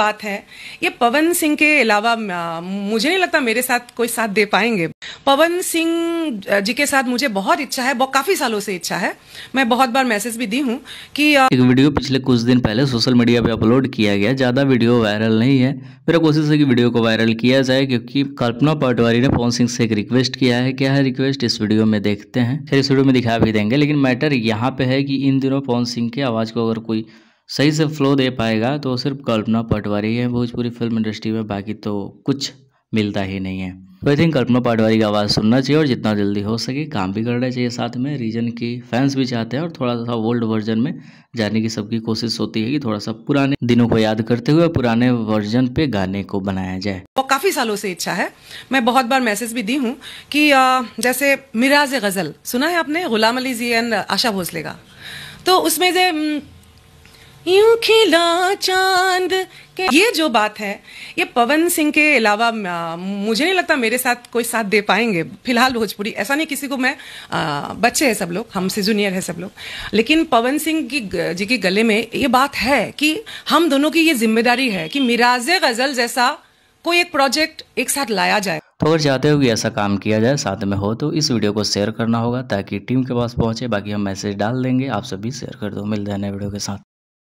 बात है ये पवन सिंह के अलावा मुझे नहीं लगता मेरे साथ कोई साथ दे पाएंगे पवन सिंह जी के साथ मुझे बहुत इच्छा है बहुत काफ़ी सालों से इच्छा है मैं बहुत बार मैसेज भी दी हूँ कि एक वीडियो पिछले कुछ दिन पहले सोशल मीडिया पे अपलोड किया गया ज़्यादा वीडियो वायरल नहीं है मेरा कोशिश है कि वीडियो को वायरल किया जाए क्योंकि कल्पना पटवारी ने पवन सिंह से एक रिक्वेस्ट किया है क्या है रिक्वेस्ट इस वीडियो में देखते हैं फिर इस वीडियो में दिखा भी देंगे लेकिन मैटर यहाँ पे है कि इन दिनों पवन सिंह की आवाज़ को अगर कोई सही से फ्लो दे पाएगा तो सिर्फ कल्पना पटवारी है भोजपुरी फिल्म इंडस्ट्री में बाकी तो कुछ मिलता ही नहीं है तो आई थिंक कल्पना पटवारी की आवाज़ सुनना चाहिए और जितना जल्दी हो सके काम भी करना चाहिए साथ में रीजन की फैंस भी चाहते हैं और थोड़ा सा ओल्ड वर्जन में जाने की सबकी कोशिश होती है कि थोड़ा सा पुराने दिनों को याद करते हुए पुराने वर्जन पे गाने को बनाया जाए वो काफ़ी सालों से इच्छा है मैं बहुत बार मैसेज भी दी हूँ कि जैसे मिराज गज़ल सुना है आपने गुलाम अली जी एंड आशा भोसले का तो उसमें जो यूं खिला चांद के ये जो बात है ये पवन सिंह के अलावा मुझे नहीं लगता मेरे साथ कोई साथ दे पाएंगे फिलहाल भोजपुरी ऐसा नहीं किसी को मैं आ, बच्चे हैं सब लोग हमसे जूनियर है सब लोग लेकिन पवन सिंह की जी के गले में ये बात है कि हम दोनों की ये जिम्मेदारी है कि मिराज गज़ल जैसा कोई एक प्रोजेक्ट एक साथ लाया जाए तो अगर चाहते हो कि ऐसा काम किया जाए साथ में हो तो इस वीडियो को शेयर करना होगा ताकि टीम के पास पहुंचे बाकी हम मैसेज डाल देंगे आप सभी शेयर कर दो मिलते हैं नए वीडियो के साथ